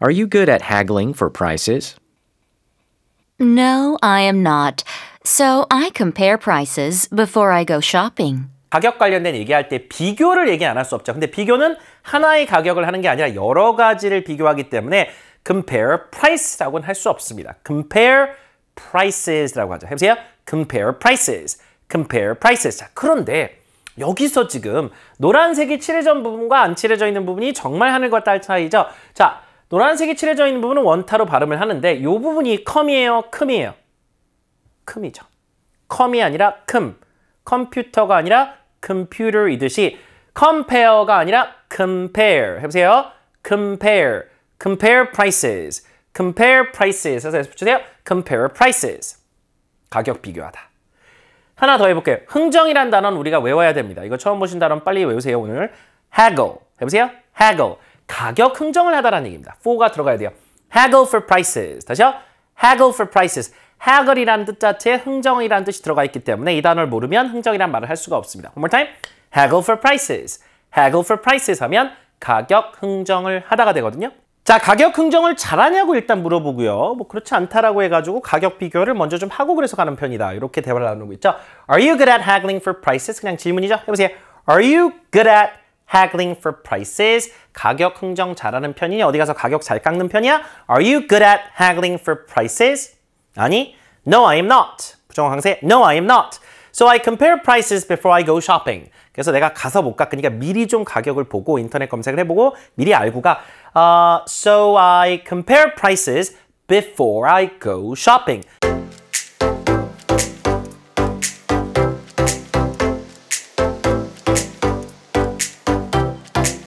Are you good at haggling for prices? No, I am not. So I compare prices before I go shopping. 가격 관련된 얘기할 때 비교를 얘기 안 할 수 없죠. 근데 비교는 하나의 가격을 하는 게 아니라 여러 가지를 비교하기 때문에 compare price라고는 할 수 없습니다. compare prices라고 하죠. 해보세요. compare prices, compare prices. 자, 그런데 여기서 지금 노란색이 칠해진 부분과 안 칠해져 있는 부분이 정말 하늘과 딸 차이죠. 자, 노란색이 칠해져 있는 부분은 원타로 발음을 하는데 이 부분이 컴이에요? 큼이에요? 큼이죠. 컴이 아니라 큼. 컴퓨터가 아니라 컴퓨터이듯이컴페어가 아니라 compare. 해보세요. compare. compare prices. compare prices. 해서 연 주세요. compare prices. 가격 비교하다. 하나 더 해볼게요. 흥정이란 단어는 우리가 외워야 됩니다. 이거 처음 보신 단어는 빨리 외우세요, 오늘. haggle. 해보세요. haggle. 가격 흥정을 하다라는 얘기입니다. for가 들어가야 돼요. haggle for prices. 다시요. haggle for prices. haggle이라는 뜻 자체에 흥정이라는 뜻이 들어가 있기 때문에 이 단어를 모르면 흥정이란 말을 할 수가 없습니다. One more time. haggle for prices. haggle for prices 하면 가격 흥정을 하다가 되거든요. 자, 가격 흥정을 잘하냐고 일단 물어보고요. 뭐 그렇지 않다라고 해가지고 가격 비교를 먼저 좀 하고 그래서 가는 편이다. 이렇게 대화를 나누고 있죠. Are you good at haggling for prices? 그냥 질문이죠. 해보세요. Are you good at haggling for prices? 가격 흥정 잘하는 편이냐? 어디 가서 가격 잘 깎는 편이야? Are you good at haggling for prices? 아니, no, I am not. 부정어 강세, no, I am not. So I compare prices before I go shopping. 그래서 내가 가서 못 깎으니까 미리 좀 가격을 보고 인터넷 검색을 해보고 미리 알고가 uh, So I compare prices before I go shopping.